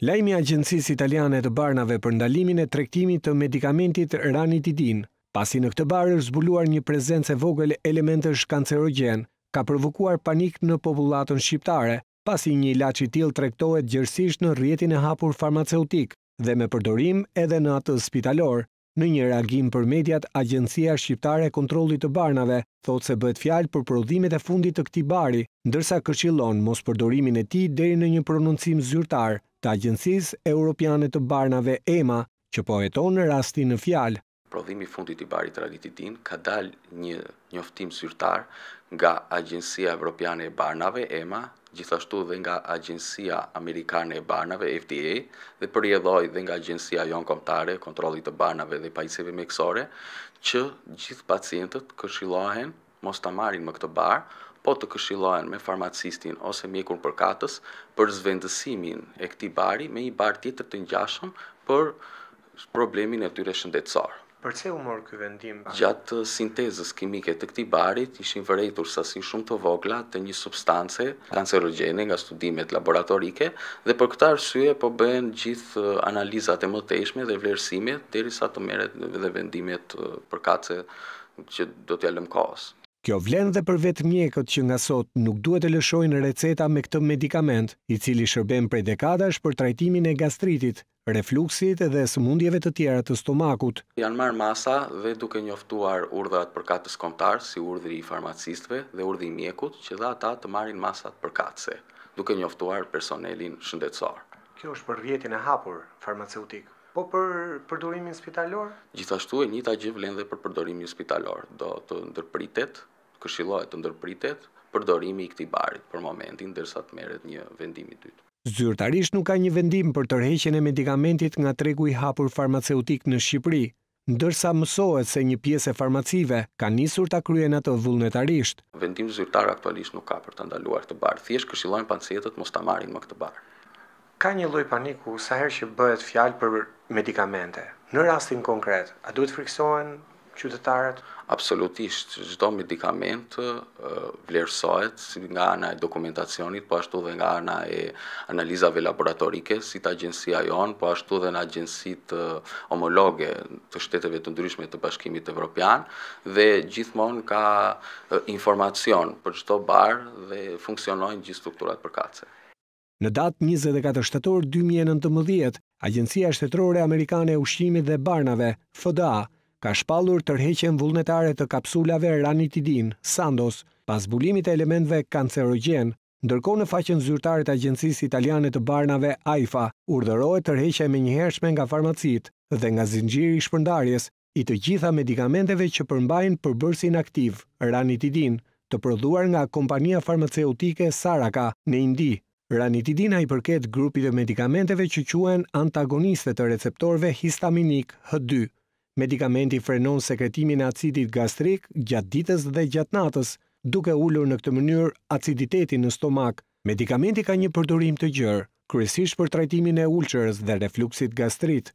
Lajmi agjencisë italiane të barnave për ndalimin e tregtimit të medikamentit ranitidin, pasi në këtë barë është zbuluar një prezencë e vogël elementësh kancerogjen, ka provokuar panik në popullatën shqiptare, pasi një ilaç i tillë tregtohet gjërsisht në rrjetin e hapur farmaceutik dhe me përdorim edhe në atë spitalor. Në një reagim për mediat, Agjencia Shqiptare e Kontrollit të Barnave thotë se bëhet fjalë për prodhimet e fundit të këtij bari, ndërsa këshillon mos përdorimin e tij deri në një prononcim zyrtar të Agjencisë Europiane të Barnave EMA, që po tonë në rastin në fjalë. Prodhimi fundit i barit raditidin ka dal një njoftim syrtar nga Agjencia Europiane e Barnave EMA, gjithashtu dhe nga Agjencia Amerikane e Barnave FDA dhe përjedhoj dhe nga Agjencia jonë Komtare, kontrolit të Barnave dhe Pajseve Meksore, që gjithë pacientët këshilohen mos të marin më këtë barë, po të këshillohen me farmacistin ose mjekur përkatës për zvendësimin e këti bari me një barë tjetër të njashëm për problemin e tyre shëndetësorë. Për që u morë këtë vendim? Gjatë sintezës kimike të këti barit, ishin vërejtur sasi shumë të vogla të një substance kancerogene nga studimet laboratorike, dhe për këtë arsye po bëhen gjithë analizat e mëtejshme dhe vlerësimet, dhe të meret dhe vendimet për kace që do t'jallëm kaosë. kohës. Kjo vlen dhe për vetë mjekët që nga sot nuk duhet të lëshojnë receta me këtë medikament, i cili shërben prej dekadash për trajtimin e gastritit, refluksit dhe sëmundjeve të tjera të stomakut. Janë marë masa dhe duke njoftuar urdhat për katës komtar, si urdhri i farmacistve dhe urdhri i mjekut, që dha ata të marin masat për katëse, duke njoftuar personelin shëndetsor. Kjo është për rjetin e hapur farmaceutikë? Po për përdorimin spitalor? Gjithashtu e njëta gjë vlen dhe për përdorimin spitalor. Do të ndërpritet, këshillohet të ndërpritet përdorimi i këtij barit për momentin derisa të merret një vendim i dytë. Zyrtarisht nuk ka një vendim për tërheqjen e medikamentit nga tregu i hapur farmaceutik në Shqipëri, ndërsa mësohet se një pjesë e farmacive ka nisur ta kryen atë vullnetarisht. Vendim zyrtar aktualisht nuk ka për të ndaluar këtë bar. Thjesht këshillojnë pacientët mos ta marrin më këtë bar. Ka një lloj paniku sa herë që bëhet fjalë për medikamente. Në rastin konkret, a duhet friksohen qytetarët? Absolutisht, çdo medikament vlerësohet si nga ana e dokumentacionit, po ashtu dhe nga ana e analizave laboratorike, si të agjensia jon, po ashtu dhe në agjensitë homologe të shteteve të ndryshme të Bashkimit Evropian, dhe gjithmonë ka informacion për çdo bar dhe funksionojnë gjithë strukturat përkatëse. Në datë 24 shtator 2019, Agencia Shtetërore Amerikane e Ushqimit dhe Barnave, FDA, ka shpallur tërheqen vullnetare të kapsulave ranitidin, Sandoz, pas bulimit e elementve kancerogjen, ndërkohë në faqen zyrtare të Agjencisë Italiane të Barnave, AIFA, urdhërohet tërheqja e menjëhershme nga farmacit dhe nga zinxhiri i shpërndarjes i të gjitha medikamenteve që përmbajnë përbërsin aktiv, ranitidin, të prodhuar nga kompania farmaceutike Saraka në Indi. Ranitidina i përket grupit e medikamenteve që quen antagoniste të receptorve histaminik H2. Medikamenti frenon sekretimin e acidit gastrik gjatë ditës dhe gjatë natës, duke ullur në këtë mënyrë aciditetin në stomak. Medikamenti ka një përdorim të gjërë, kryesisht për trajtimin e ulqërës dhe refluksit gastrit.